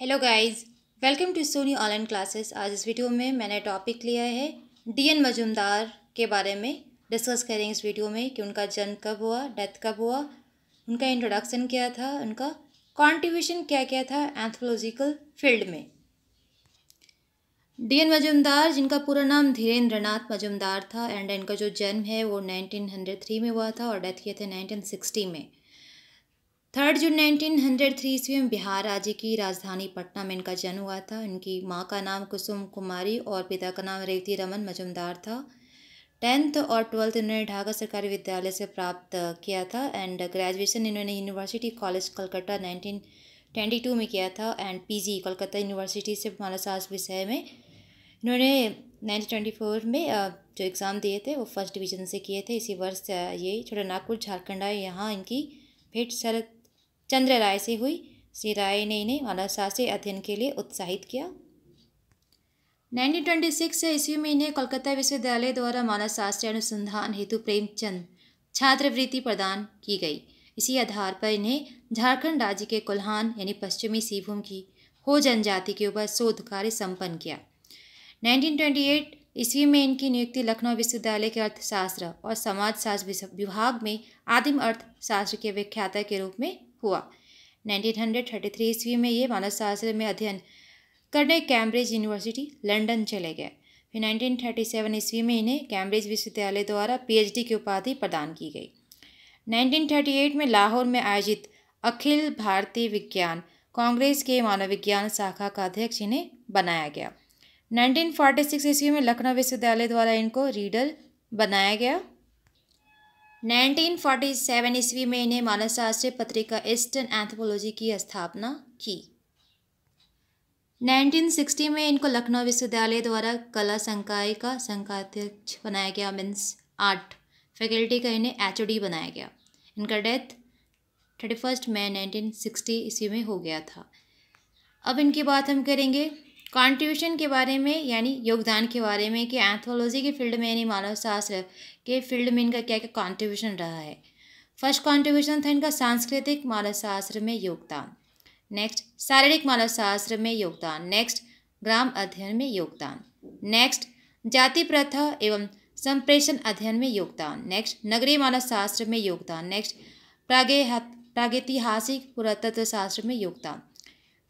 hello guys welcome to Sony online classes आज इस video में मैंने टॉपिक लिया है डीएन मजुमदार के बारे में डिस्कस करेंगे इस वीडियो में कि उनका जन्म कब हुआ डेथ कब हुआ उनका इंट्रोडक्शन क्या था उनका कॉन्ट्रीब्यूशन क्या क्या था एंथोलॉजिकल फील्ड में डी एन मजुमदार जिनका पूरा नाम धीरेन्द्र नाथ मजुमदार था एंड इनका जो जन्म है वो नाइनटीन में हुआ था और डेथ किए थे नाइनटीन में थर्ड जून 1903 ईस्वी में बिहार राज्य की राजधानी पटना में इनका जन्म हुआ था इनकी माँ का नाम कुसुम कुमारी और पिता का नाम रेवती रमन मजुमदार था टेंथ और ट्वेल्थ इन्होंने ढाका सरकारी विद्यालय से प्राप्त किया था एंड ग्रेजुएशन इन्होंने यूनिवर्सिटी कॉलेज कलकत्ता 1922 में किया था एंड पीजी कलकत्ता यूनिवर्सिटी से मानवशास्त्र विषय में इन्होंने 1924 में जो एग्ज़ाम दिए थे वो फर्स्ट डिवीजन से किए थे इसी वर्ष ये छोटा नागपुर झारखंड आए यहाँ इनकी भेंट शरद चंद्र राय से हुई श्री राय ने इन्हें मानव शास्त्रीय अध्ययन के लिए उत्साहित किया 1926 ट्वेंटी सिक्स ईस्वी में इन्हें कोलकाता विश्वविद्यालय द्वारा शास्त्रीय अनुसंधान हेतु प्रेमचंद छात्रवृत्ति प्रदान की गई इसी आधार पर इन्हें झारखंड राज्य के कोल्हान यानी पश्चिमी सिंहभूम की हो जनजाति के ऊपर शोध कार्य सम्पन्न किया 1928 ईस्वी में इनकी नियुक्ति लखनऊ विश्वविद्यालय के अर्थशास्त्र और समाजशास्त्र विभाग में आदिम अर्थशास्त्र के विख्याता के रूप में हुआ 1933 ईस्वी में ये शास्त्र में अध्ययन करने कैम्ब्रिज यूनिवर्सिटी लंदन चले गए फिर 1937 ईस्वी में इन्हें कैम्ब्रिज विश्वविद्यालय द्वारा पीएचडी की उपाधि प्रदान की गई 1938 में लाहौर में आयोजित अखिल भारतीय विज्ञान कांग्रेस के मानव विज्ञान शाखा का अध्यक्ष इन्हें बनाया गया 1946 ईस्वी में लखनऊ विश्वविद्यालय द्वारा इनको रीडर बनाया गया 1947 ईस्वी में इन्हें मानवशास्त्रीय पत्रिका ईस्टर्न एंथ्रोपोलॉजी की स्थापना की 1960 में इनको लखनऊ विश्वविद्यालय द्वारा कला संकाय का संकाध्यक्ष बनाया गया मीन्स आर्ट फैकल्टी का इन्हें एच बनाया गया इनका death thirty first May nineteen sixty ईस्वी में हो गया था अब इनकी बात हम करेंगे कॉन्ट्रीब्यूशन के बारे में यानी योगदान के बारे में कि एंथोलॉजी के फील्ड में यानी मानव शास्त्र के फील्ड में इनका क्या क्या कॉन्ट्रीब्यूशन रहा है फर्स्ट कॉन्ट्रीब्यूशन था इनका सांस्कृतिक मानव शास्त्र में योगदान नेक्स्ट शारीरिक मानव शास्त्र में योगदान नेक्स्ट ग्राम अध्ययन में योगदान नेक्स्ट जाति प्रथा एवं संप्रेषण अध्ययन में योगदान नेक्स्ट नगरीय मानव शास्त्र में योगदान नेक्स्ट प्रागे प्रागैतिहासिक पुरातत्व शास्त्र में योगदान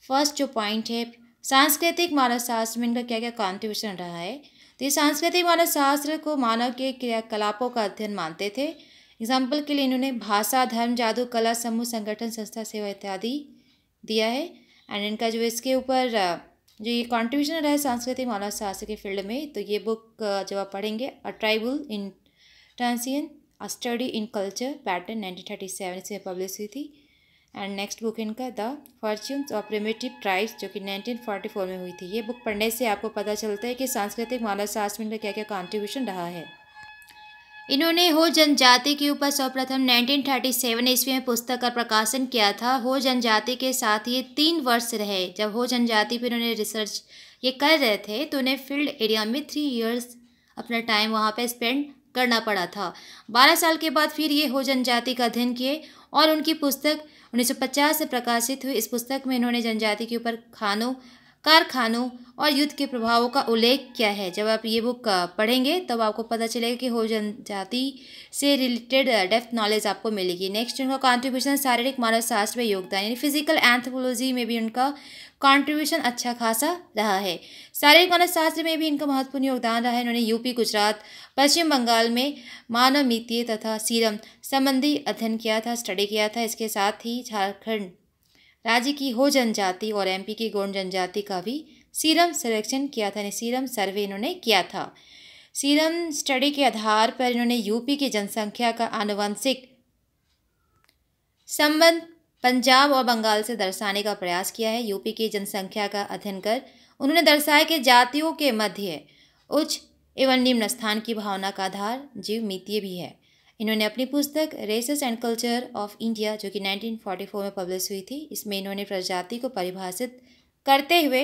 फर्स्ट जो पॉइंट है सांस्कृतिक मानव शास्त्र में इनका क्या क्या कॉन्ट्रीब्यूशन रहा है तो ये सांस्कृतिक मानव शास्त्र को मानव के क्रियाकलापों का अध्ययन मानते थे एग्जाम्पल के लिए इन्होंने भाषा धर्म जादू कला समूह संगठन संस्था सेवा इत्यादि दिया है एंड इनका जो इसके ऊपर जो ये कॉन्ट्रीब्यूशन रहा है सांस्कृतिक मानव शास्त्र के फील्ड में तो ये बुक जब आप पढ़ेंगे a tribal in transition study in culture pattern nineteen thirty seven से पब्लिश हुई थी एंड नेक्स्ट बुक इनका the fortunes of primitive tribes जो कि 1944 में हुई थी ये बुक पढ़ने से आपको पता चलता है कि सांस्कृतिक मानव शास्त्र में क्या क्या कॉन्ट्रीब्यूशन रहा है इन्होंने हो जनजाति के ऊपर सर्वप्रथम 1937 ईस्वी में पुस्तक का प्रकाशन किया था हो जनजाति के साथ ये तीन वर्ष रहे जब हो जनजाति पर इन्होंने रिसर्च ये कर रहे थे तो उन्हें फील्ड एरिया में थ्री ईयर्स अपना टाइम वहाँ पर स्पेंड करना पड़ा था बारह साल के बाद फिर ये हो जनजाति का अध्ययन किए और उनकी पुस्तक 1950 से प्रकाशित हुई इस पुस्तक में इन्होंने जनजाति के ऊपर खानों कारखानों और युद्ध के प्रभावों का उल्लेख किया है जब आप ये बुक पढ़ेंगे तब आपको पता चलेगा कि हो जनजाति से रिलेटेड डेफ नॉलेज आपको मिलेगी नेक्स्ट उनका कॉन्ट्रीब्यूशन शारीरिक मानव शास्त्र में योगदान यानी फिजिकल एंथ्रोपोलॉजी में भी उनका कॉन्ट्रीब्यूशन अच्छा खासा रहा है शारीरिक मानव शास्त्र में भी इनका महत्वपूर्ण योगदान रहा है इन्होंने यूपी गुजरात पश्चिम बंगाल में मानव मितीय तथा सीरम संबंधी अध्ययन किया था स्टडी किया था इसके साथ ही झारखंड राज्य की हो जनजाति और एमपी की गोंड जनजाति का भी सीरम सिलेक्शन किया था यानी सीरम सर्वे इन्होंने किया था सीरम स्टडी के आधार पर इन्होंने यूपी की जनसंख्या का आनुवंशिक संबंध पंजाब और बंगाल से दर्शाने का प्रयास किया है यूपी की जनसंख्या का अध्ययन कर उन्होंने दर्शाया कि जातियों के मध्य उच्च एवं निम्न स्थान की भावना का आधार जीव मितीय भी है इन्होंने अपनी पुस्तक races and culture of India जो कि 1944 में पब्लिश हुई थी इसमें इन्होंने प्रजाति को परिभाषित करते हुए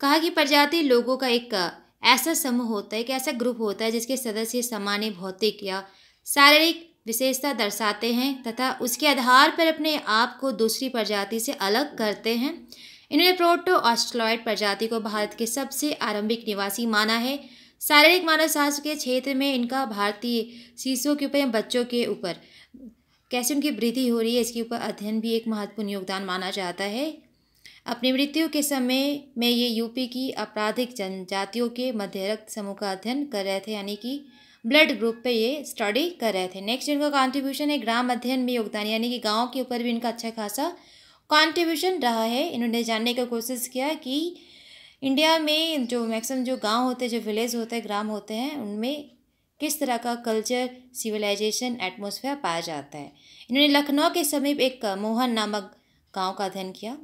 कहा कि प्रजाति लोगों का एक ऐसा समूह होता है एक ऐसा ग्रुप होता है जिसके सदस्य सामान्य भौतिक या शारीरिक विशेषता दर्शाते हैं तथा उसके आधार पर अपने आप को दूसरी प्रजाति से अलग करते हैं इन्होंने प्रोटो ऑस्ट्रॉयड प्रजाति को भारत के सबसे आरंभिक निवासी माना है शारीरिक मानव शास्त्र के क्षेत्र में इनका भारतीय शिशुओं के ऊपर बच्चों के ऊपर कैसे उनकी वृद्धि हो रही है इसके ऊपर अध्ययन भी एक महत्वपूर्ण योगदान माना जाता है अपनी मृत्यु के समय में ये यूपी की आपराधिक जनजातियों के मध्य रक्त समूह का अध्ययन कर रहे थे यानी कि ब्लड ग्रुप पे ये स्टडी कर रहे थे नेक्स्ट इनका कॉन्ट्रीब्यूशन है ग्राम अध्ययन में योगदान यानी कि गाँव के ऊपर भी इनका अच्छा खासा कॉन्ट्रीब्यूशन रहा है इन्होंने जानने का कोशिश किया कि इंडिया में जो मैक्सिमम जो गांव होते हैं जो विलेज होते हैं ग्राम होते हैं उनमें किस तरह का कल्चर सिविलाइजेशन एटमोसफेयर पाया जाता है इन्होंने लखनऊ के समीप एक मोहन नामक गांव का अध्ययन किया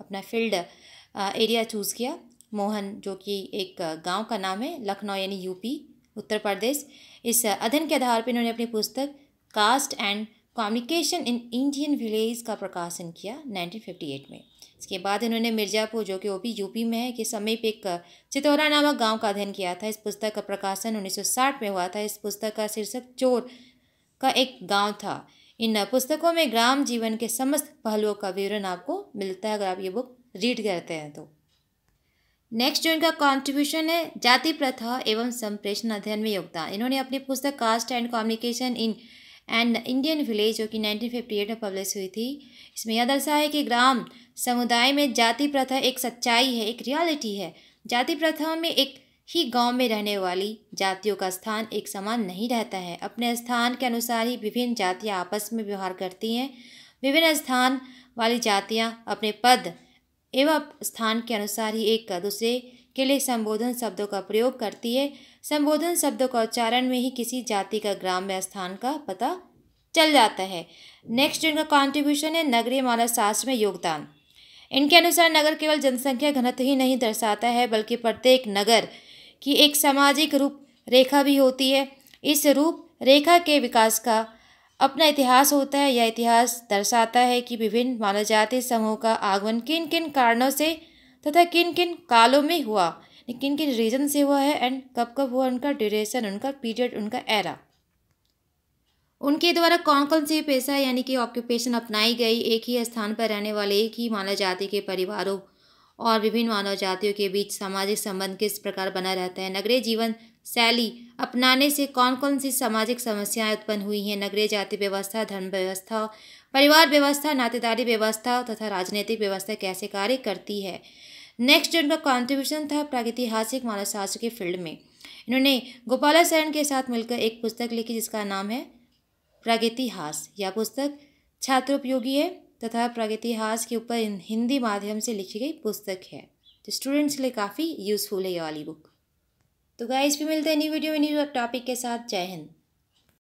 अपना फील्ड एरिया चूज़ किया मोहन जो कि एक गांव का नाम है लखनऊ यानी यूपी उत्तर प्रदेश इस अध्ययन के आधार पर इन्होंने अपनी पुस्तक caste and communication in Indian village का प्रकाशन किया 1958 में इसके बाद इन्होंने मिर्जापुर जो कि ओपी यूपी में है के समीप एक चितौरा नामक गांव का अध्ययन किया था इस पुस्तक का प्रकाशन 1960 में हुआ था इस पुस्तक का शीर्षक चोर का एक गांव था इन पुस्तकों में ग्राम जीवन के समस्त पहलुओं का विवरण आपको मिलता है अगर आप ये बुक रीड करते हैं तो नेक्स्ट जो इनका कॉन्ट्रीब्यूशन है जाति प्रथा एवं संप्रेषण अध्ययन में योगदान इन्होंने अपनी पुस्तक caste and communication in and Indian village जो कि 1958 में पब्लिश हुई थी इसमें यह दर्शा है कि ग्राम समुदाय में जाति प्रथा एक सच्चाई है एक रियलिटी है जाति प्रथा में एक ही गांव में रहने वाली जातियों का स्थान एक समान नहीं रहता है अपने स्थान के अनुसार ही विभिन्न जातियाँ आपस में व्यवहार करती हैं विभिन्न स्थान वाली जातियाँ अपने पद एवं स्थान के अनुसार ही एक दूसरे के लिए संबोधन शब्दों का प्रयोग करती है संबोधन शब्द का उच्चारण में ही किसी जाति का ग्राम या स्थान का पता चल जाता है नेक्स्ट जो इनका कॉन्ट्रीब्यूशन है नगरीय मानव शास्त्र में योगदान इनके अनुसार नगर केवल जनसंख्या घनत्व ही नहीं दर्शाता है बल्कि प्रत्येक नगर की एक सामाजिक रूप रेखा भी होती है इस रूप रेखा के विकास का अपना इतिहास होता है यह इतिहास दर्शाता है कि विभिन्न मानव जाति समूह का आगमन किन किन कारणों से तथा किन किन कालों में हुआ किन किन रीजन से हुआ है एंड कब कब हुआ उनका ड्यूरेशन उनका पीरियड उनका एरा उनके द्वारा कौन कौन से पेशा यानी कि ऑक्यूपेशन अपनाई गई एक ही स्थान पर रहने वाले एक ही मानव जाति के परिवारों और विभिन्न मानव जातियों के बीच सामाजिक संबंध किस प्रकार बना रहता है नगरीय जीवन शैली अपनाने से कौन कौन सी सामाजिक समस्याएं उत्पन्न हुई हैं नगरीय जाति व्यवस्था धर्म व्यवस्था परिवार व्यवस्था नातेदारी व्यवस्था तथा राजनीतिक व्यवस्था कैसे कार्य करती है नेक्स्ट जो उनका कॉन्ट्रीब्यूशन था मानव शास्त्र के फील्ड में इन्होंने गोपालाचरण के साथ मिलकर एक पुस्तक लिखी जिसका नाम है प्रागतिहास यह पुस्तक छात्रोपयोगी है तथा प्रागैतिहास के ऊपर हिंदी माध्यम से लिखी गई पुस्तक है तो स्टूडेंट्स के लिए काफ़ी यूज़फुल है ये वाली बुक तो गाइस भी मिलते हैं न्यू वीडियो में न्यू टॉपिक के साथ जय हिंद